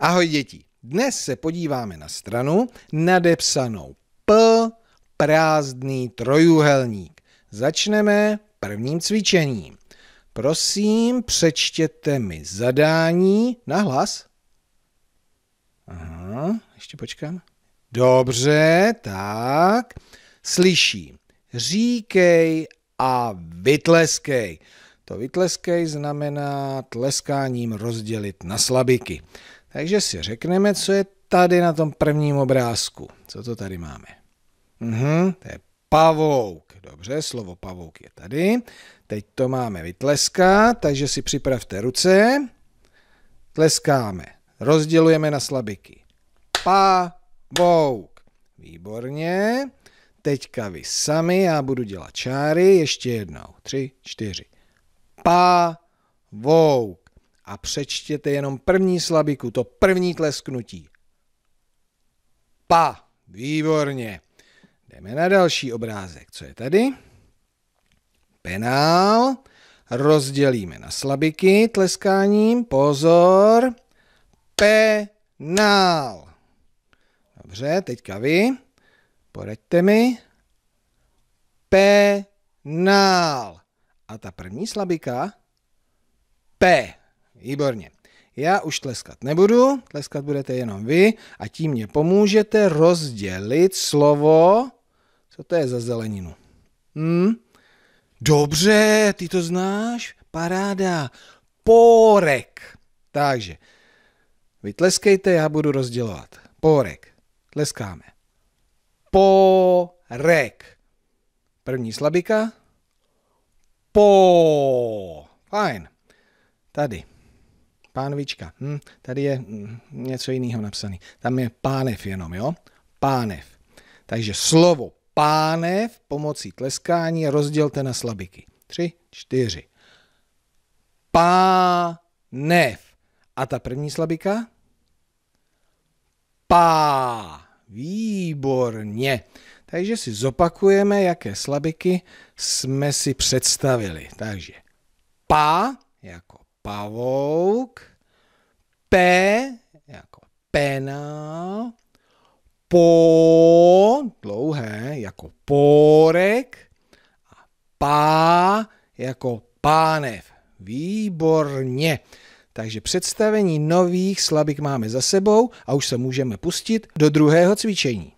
Ahoj děti, dnes se podíváme na stranu nadepsanou P prázdný trojuhelník. Začneme prvním cvičením. Prosím, přečtěte mi zadání na hlas. Aha, ještě počkám. Dobře, tak. Slyším. Říkej a vytleskej. To vytleskej znamená tleskáním rozdělit na slabiky. Takže si řekneme, co je tady na tom prvním obrázku. Co to tady máme? Mhm, to je pavouk. Dobře, slovo pavouk je tady. Teď to máme vytleskat, takže si připravte ruce. Tleskáme. Rozdělujeme na slabiky. Pavouk. Výborně. Teďka vy sami, já budu dělat čáry. Ještě jednou. Tři, čtyři. Pavouk a přečtěte jenom první slabiku, to první tlesknutí. Pa, výborně. Jdeme na další obrázek. Co je tady? Penál. Rozdělíme na slabiky tleskáním. Pozor. Penál. Dobře, teďka vy. Poraďte mi. Penál. A ta první slabika P. Výborně. Já už tleskat nebudu, tleskat budete jenom vy a tím mě pomůžete rozdělit slovo, co to je za zeleninu. Hm? Dobře, ty to znáš? Paráda. Pórek. Takže, vy tleskejte, já budu rozdělovat. Pórek. Tleskáme. Pórek. První slabika. Po. Fajn. Tady. Pánvička. Hm, tady je hm, něco jiného napsané. Tam je pánev jenom, jo? Pánev. Takže slovo pánev pomocí tleskání rozdělte na slabiky. Tři, čtyři. Pánev. A ta první slabika? Pá. Výborně. Takže si zopakujeme, jaké slabiky jsme si představili. Takže pá jako pavouk, P jako pena, po, dlouhé, jako porek a pá jako pánev. Výborně. Takže představení nových slabik máme za sebou a už se můžeme pustit do druhého cvičení.